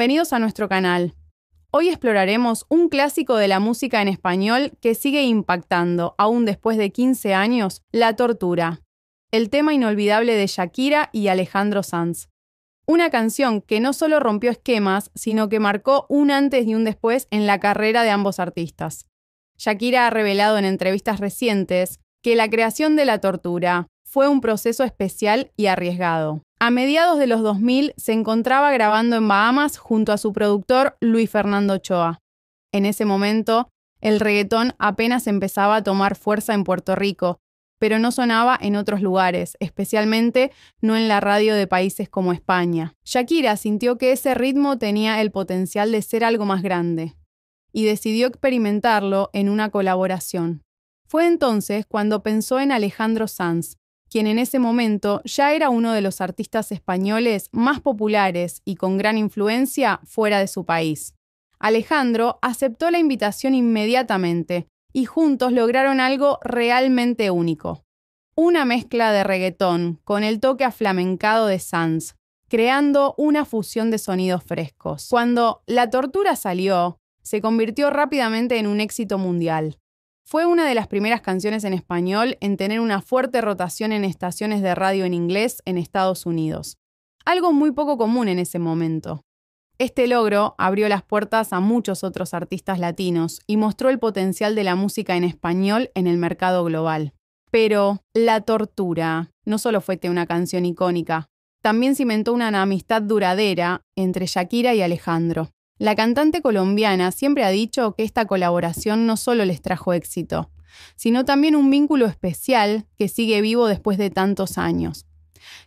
Bienvenidos a nuestro canal. Hoy exploraremos un clásico de la música en español que sigue impactando, aún después de 15 años, la tortura. El tema inolvidable de Shakira y Alejandro Sanz. Una canción que no solo rompió esquemas, sino que marcó un antes y un después en la carrera de ambos artistas. Shakira ha revelado en entrevistas recientes que la creación de la tortura fue un proceso especial y arriesgado. A mediados de los 2000 se encontraba grabando en Bahamas junto a su productor Luis Fernando Ochoa. En ese momento, el reggaetón apenas empezaba a tomar fuerza en Puerto Rico, pero no sonaba en otros lugares, especialmente no en la radio de países como España. Shakira sintió que ese ritmo tenía el potencial de ser algo más grande, y decidió experimentarlo en una colaboración. Fue entonces cuando pensó en Alejandro Sanz, quien en ese momento ya era uno de los artistas españoles más populares y con gran influencia fuera de su país. Alejandro aceptó la invitación inmediatamente y juntos lograron algo realmente único. Una mezcla de reggaetón con el toque aflamencado de Sanz, creando una fusión de sonidos frescos. Cuando La Tortura salió, se convirtió rápidamente en un éxito mundial. Fue una de las primeras canciones en español en tener una fuerte rotación en estaciones de radio en inglés en Estados Unidos, algo muy poco común en ese momento. Este logro abrió las puertas a muchos otros artistas latinos y mostró el potencial de la música en español en el mercado global. Pero La Tortura no solo fue una canción icónica, también cimentó una amistad duradera entre Shakira y Alejandro. La cantante colombiana siempre ha dicho que esta colaboración no solo les trajo éxito, sino también un vínculo especial que sigue vivo después de tantos años.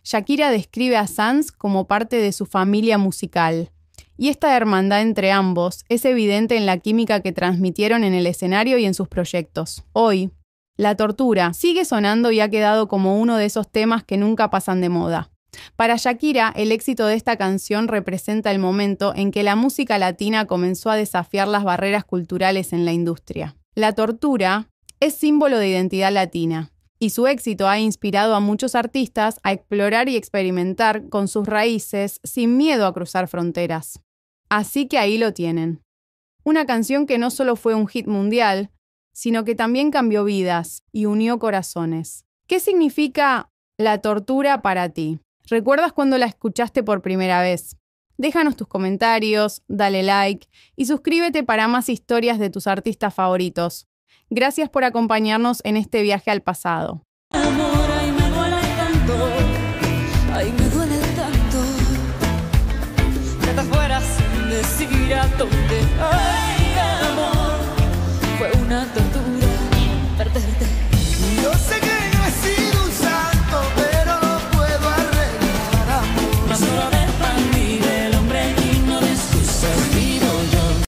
Shakira describe a Sanz como parte de su familia musical, y esta hermandad entre ambos es evidente en la química que transmitieron en el escenario y en sus proyectos. Hoy, La Tortura sigue sonando y ha quedado como uno de esos temas que nunca pasan de moda. Para Shakira, el éxito de esta canción representa el momento en que la música latina comenzó a desafiar las barreras culturales en la industria. La tortura es símbolo de identidad latina, y su éxito ha inspirado a muchos artistas a explorar y experimentar con sus raíces sin miedo a cruzar fronteras. Así que ahí lo tienen. Una canción que no solo fue un hit mundial, sino que también cambió vidas y unió corazones. ¿Qué significa la tortura para ti? ¿Recuerdas cuando la escuchaste por primera vez? Déjanos tus comentarios, dale like y suscríbete para más historias de tus artistas favoritos. Gracias por acompañarnos en este viaje al pasado.